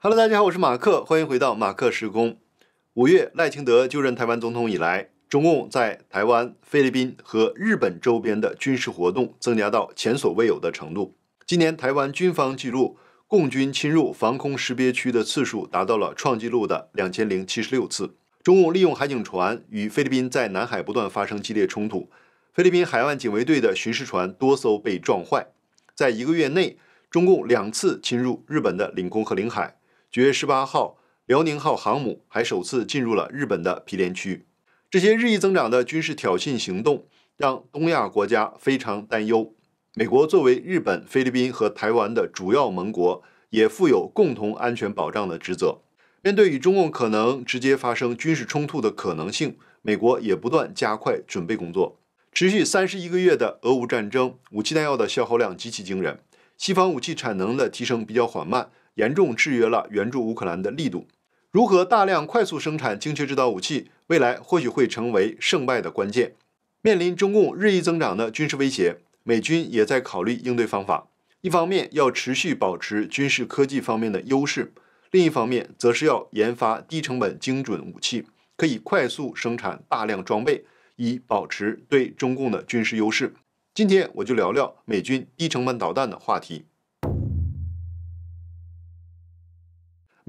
Hello，大家好，我是马克，欢迎回到马克时空。五月赖清德就任台湾总统以来，中共在台湾、菲律宾和日本周边的军事活动增加到前所未有的程度。今年台湾军方记录，共军侵入防空识别区的次数达到了创纪录的两千零七十六次。中共利用海警船与菲律宾在南海不断发生激烈冲突，菲律宾海岸警卫队的巡视船多艘被撞坏。在一个月内，中共两次侵入日本的领空和领海。九月十八号，辽宁号航母还首次进入了日本的毗连区。这些日益增长的军事挑衅行动让东亚国家非常担忧。美国作为日本、菲律宾和台湾的主要盟国，也负有共同安全保障的职责。面对与中共可能直接发生军事冲突的可能性，美国也不断加快准备工作。持续三十一个月的俄乌战争，武器弹药的消耗量极其惊人。西方武器产能的提升比较缓慢。严重制约了援助乌克兰的力度。如何大量快速生产精确制导武器，未来或许会成为胜败的关键。面临中共日益增长的军事威胁，美军也在考虑应对方法。一方面要持续保持军事科技方面的优势，另一方面则是要研发低成本精准武器，可以快速生产大量装备，以保持对中共的军事优势。今天我就聊聊美军低成本导弹的话题。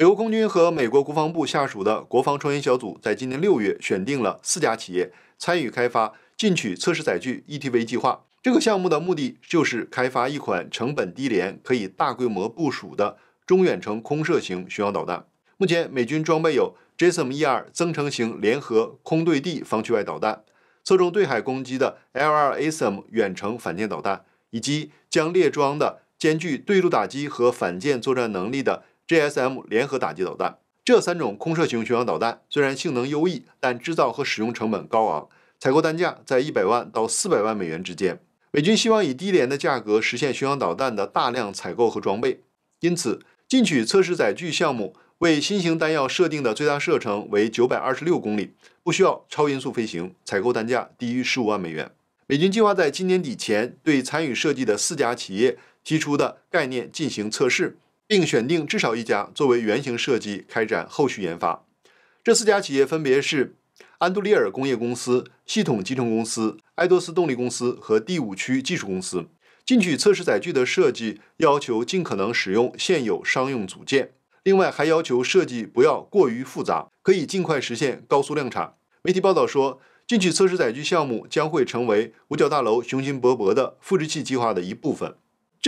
美国空军和美国国防部下属的国防创新小组在今年六月选定了四家企业参与开发进取测试载具 （ETV） 计划。这个项目的目的就是开发一款成本低廉、可以大规模部署的中远程空射型巡航导弹。目前，美军装备有 ASM-E2 增程型联合空对地防区外导弹，侧重对海攻击的 LRASM 远程反舰导弹，以及将列装的兼具对陆打击和反舰作战能力的。JSM 联合打击导弹，这三种空射型巡航导弹虽然性能优异，但制造和使用成本高昂，采购单价在一百万到四百万美元之间。美军希望以低廉的价格实现巡航导弹的大量采购和装备，因此进取测试载具项目为新型弹药设定的最大射程为九百二十六公里，不需要超音速飞行，采购单价低于十五万美元。美军计划在今年底前对参与设计的四家企业提出的概念进行测试。并选定至少一家作为原型设计，开展后续研发。这四家企业分别是安杜利尔工业公司、系统集成公司、埃多斯动力公司和第五区技术公司。进取测试载具的设计要求尽可能使用现有商用组件，另外还要求设计不要过于复杂，可以尽快实现高速量产。媒体报道说，进取测试载具项目将会成为五角大楼雄心勃勃的复制器计划的一部分。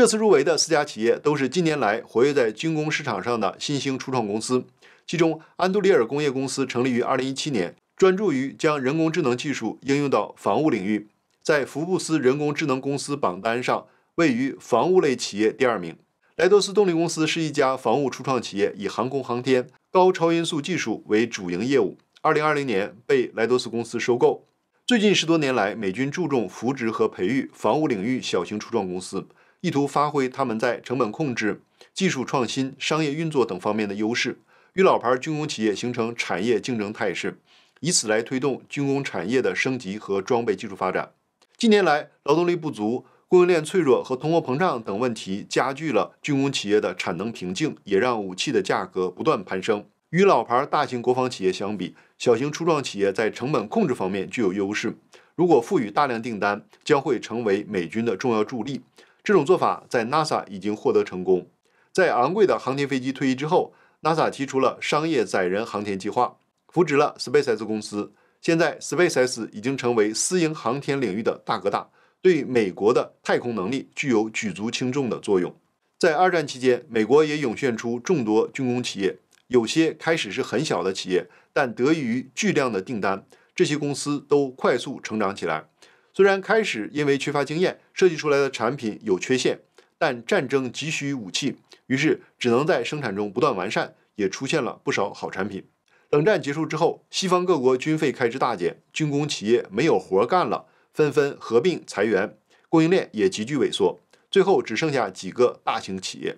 这次入围的四家企业都是近年来活跃在军工市场上的新兴初创公司。其中，安杜里尔工业公司成立于2017年，专注于将人工智能技术应用到防务领域，在福布斯人工智能公司榜单上位于防务类企业第二名。莱多斯动力公司是一家防务初创企业，以航空航天高超音速技术为主营业务，2020年被莱多斯公司收购。最近十多年来，美军注重扶植和培育防务领域小型初创公司。意图发挥他们在成本控制、技术创新、商业运作等方面的优势，与老牌军工企业形成产业竞争态势，以此来推动军工产业的升级和装备技术发展。近年来，劳动力不足、供应链脆弱和通货膨胀等问题加剧了军工企业的产能瓶颈，也让武器的价格不断攀升。与老牌大型国防企业相比，小型初创企业在成本控制方面具有优势。如果赋予大量订单，将会成为美军的重要助力。这种做法在 NASA 已经获得成功。在昂贵的航天飞机退役之后，NASA 提出了商业载人航天计划，扶植了 SpaceX 公司。现在，SpaceX 已经成为私营航天领域的大哥大，对美国的太空能力具有举足轻重的作用。在二战期间，美国也涌现出众多军工企业，有些开始是很小的企业，但得益于巨量的订单，这些公司都快速成长起来。虽然开始因为缺乏经验，设计出来的产品有缺陷，但战争急需武器，于是只能在生产中不断完善，也出现了不少好产品。冷战结束之后，西方各国军费开支大减，军工企业没有活干了，纷纷合并裁员，供应链也急剧萎缩，最后只剩下几个大型企业。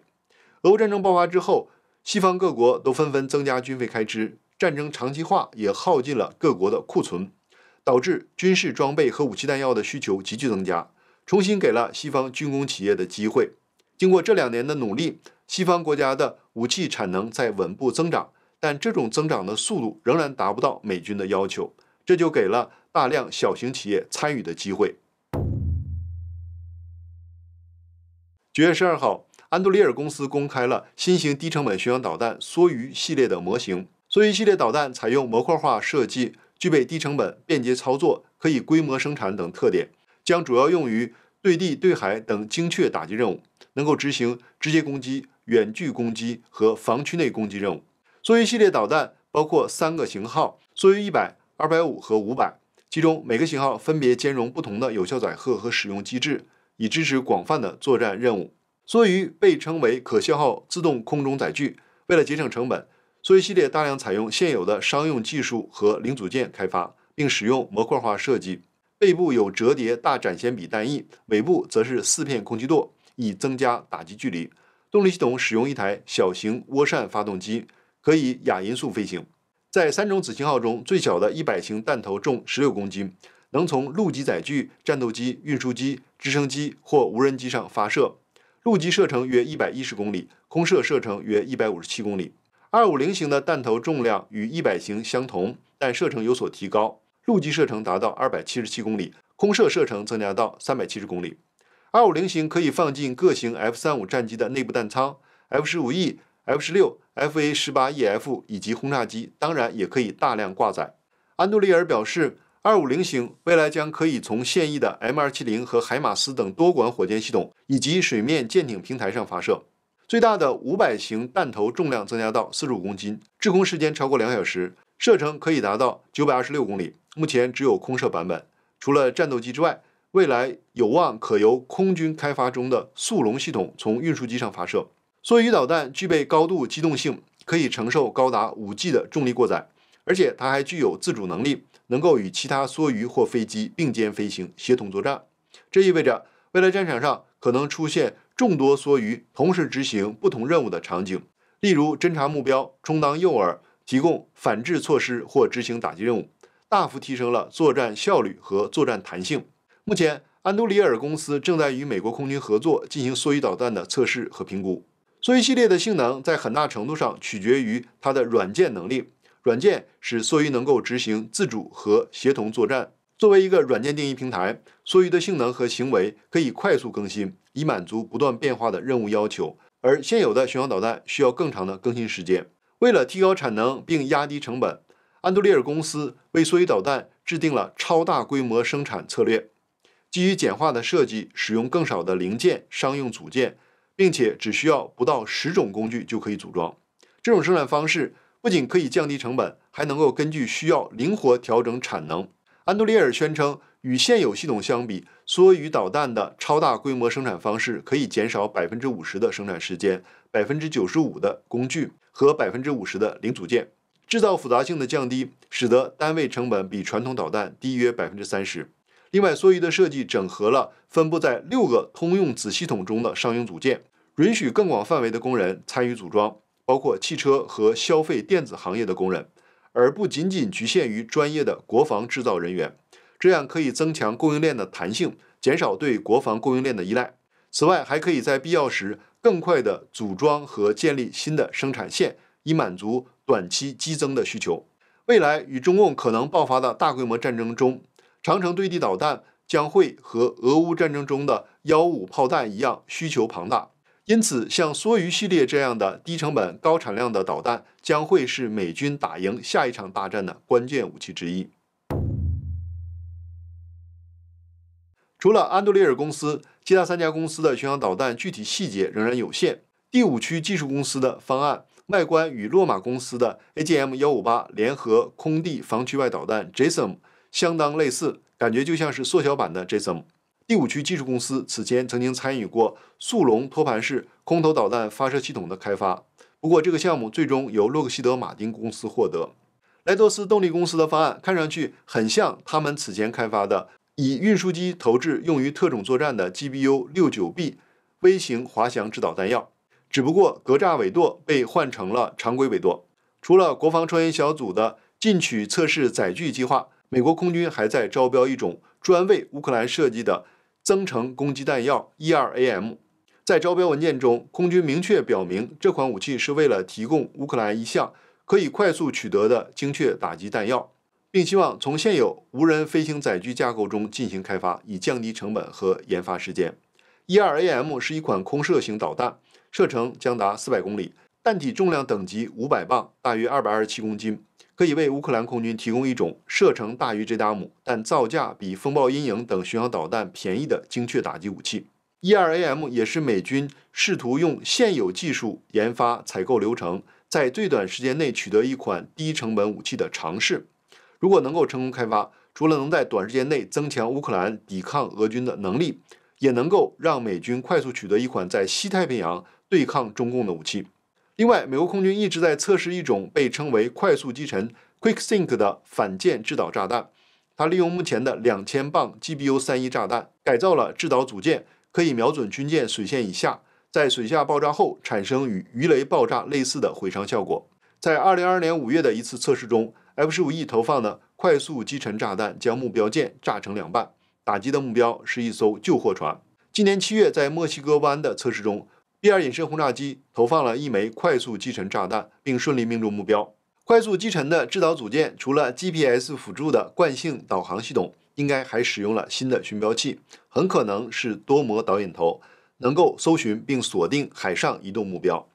俄乌战争爆发之后，西方各国都纷纷增加军费开支，战争长期化也耗尽了各国的库存。导致军事装备和武器弹药的需求急剧增加，重新给了西方军工企业的机会。经过这两年的努力，西方国家的武器产能在稳步增长，但这种增长的速度仍然达不到美军的要求，这就给了大量小型企业参与的机会。九月十二号，安杜里尔公司公开了新型低成本巡航导弹“梭鱼”系列的模型。梭鱼系列导弹采用模块化设计。具备低成本、便捷操作、可以规模生产等特点，将主要用于对地、对海等精确打击任务，能够执行直接攻击、远距攻击和防区内攻击任务。梭鱼系列导弹包括三个型号：梭鱼100、250和500，其中每个型号分别兼容不同的有效载荷和使用机制，以支持广泛的作战任务。梭鱼被称为可消耗自动空中载具，为了节省成本。作一系列大量采用现有的商用技术和零组件开发，并使用模块化设计。背部有折叠大展弦比弹翼，尾部则是四片空气舵，以增加打击距离。动力系统使用一台小型涡扇发动机，可以亚音速飞行。在三种子型号中，最小的100型弹头重16公斤，能从陆基载具、战斗机、运输机、直升机或无人机上发射。陆基射程约110公里，空射射程约157公里。二五零型的弹头重量与一百型相同，但射程有所提高。陆基射程达到二百七十七公里，空射射程增加到三百七十公里。二五零型可以放进各型 F 三五战机的内部弹仓，F 十五 E、F 十六、FA 十八 EF 以及轰炸机，当然也可以大量挂载。安杜利尔表示，二五零型未来将可以从现役的 M 二七零和海马斯等多管火箭系统以及水面舰艇平台上发射。最大的五百型弹头重量增加到四十五公斤，滞空时间超过两小时，射程可以达到九百二十六公里。目前只有空射版本，除了战斗机之外，未来有望可由空军开发中的“速龙”系统从运输机上发射。梭鱼导弹具备高度机动性，可以承受高达五 G 的重力过载，而且它还具有自主能力，能够与其他梭鱼或飞机并肩飞行，协同作战。这意味着未来战场上可能出现。众多梭鱼同时执行不同任务的场景，例如侦察目标、充当诱饵、提供反制措施或执行打击任务，大幅提升了作战效率和作战弹性。目前，安杜里尔公司正在与美国空军合作进行梭鱼导弹的测试和评估。梭鱼系列的性能在很大程度上取决于它的软件能力。软件使梭鱼能够执行自主和协同作战。作为一个软件定义平台，梭鱼的性能和行为可以快速更新。以满足不断变化的任务要求，而现有的巡航导弹需要更长的更新时间。为了提高产能并压低成本，安杜利尔公司为梭鱼导弹制定了超大规模生产策略。基于简化的设计，使用更少的零件、商用组件，并且只需要不到十种工具就可以组装。这种生产方式不仅可以降低成本，还能够根据需要灵活调整产能。安杜利尔宣称。与现有系统相比，梭鱼导弹的超大规模生产方式可以减少百分之五十的生产时间、百分之九十五的工具和百分之五十的零组件。制造复杂性的降低，使得单位成本比传统导弹低约百分之三十。另外，梭鱼的设计整合了分布在六个通用子系统中的商用组件，允许更广范围的工人参与组装，包括汽车和消费电子行业的工人，而不仅仅局限于专业的国防制造人员。这样可以增强供应链的弹性，减少对国防供应链的依赖。此外，还可以在必要时更快地组装和建立新的生产线，以满足短期激增的需求。未来与中共可能爆发的大规模战争中，长城对地导弹将会和俄乌战争中的幺五炮弹一样需求庞大。因此，像梭鱼系列这样的低成本、高产量的导弹将会是美军打赢下一场大战的关键武器之一。除了安德烈尔公司，其他三家公司的巡航导弹具体细节仍然有限。第五区技术公司的方案外观与洛马公司的 AGM-158 联合空地防区外导弹 JSM 相当类似，感觉就像是缩小版的 JSM。第五区技术公司此前曾经参与过速龙托盘式空投导弹发射系统的开发，不过这个项目最终由洛克希德马丁公司获得。莱多斯动力公司的方案看上去很像他们此前开发的。以运输机投掷用于特种作战的 GBU-69B 微型滑翔制导弹药，只不过格栅尾舵被换成了常规尾舵。除了国防科研小组的进取测试载具计划，美国空军还在招标一种专为乌克兰设计的增程攻击弹药 ERAM。在招标文件中，空军明确表明，这款武器是为了提供乌克兰一项可以快速取得的精确打击弹药。并希望从现有无人飞行载具架构中进行开发，以降低成本和研发时间。E2AM 是一款空射型导弹，射程将达400公里，弹体重量等级500磅，大约227公斤，可以为乌克兰空军提供一种射程大于这 d 姆，m 但造价比风暴阴影等巡航导弹便宜的精确打击武器。E2AM 也是美军试图用现有技术研发采购流程，在最短时间内取得一款低成本武器的尝试。如果能够成功开发，除了能在短时间内增强乌克兰抵抗俄军的能力，也能够让美军快速取得一款在西太平洋对抗中共的武器。另外，美国空军一直在测试一种被称为“快速击沉 （Quick Sink）” 的反舰制导炸弹。它利用目前的两千磅 GBU-31 炸弹改造了制导组件，可以瞄准军舰水线以下，在水下爆炸后产生与鱼雷爆炸类似的毁伤效果。在二零二二年五月的一次测试中。F 十五 E 投放的快速击沉炸弹将目标舰炸成两半。打击的目标是一艘旧货船。今年七月，在墨西哥湾的测试中，B 二隐身轰炸机投放了一枚快速击沉炸弹，并顺利命中目标。快速击沉的制导组件除了 GPS 辅助的惯性导航系统，应该还使用了新的寻标器，很可能是多模导引头，能够搜寻并锁定海上移动目标。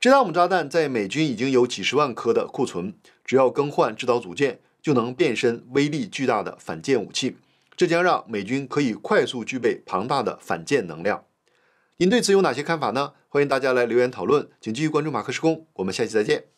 这 t y 炸弹在美军已经有几十万颗的库存。只要更换制导组件，就能变身威力巨大的反舰武器。这将让美军可以快速具备庞大的反舰能量。您对此有哪些看法呢？欢迎大家来留言讨论。请继续关注马克时空，我们下期再见。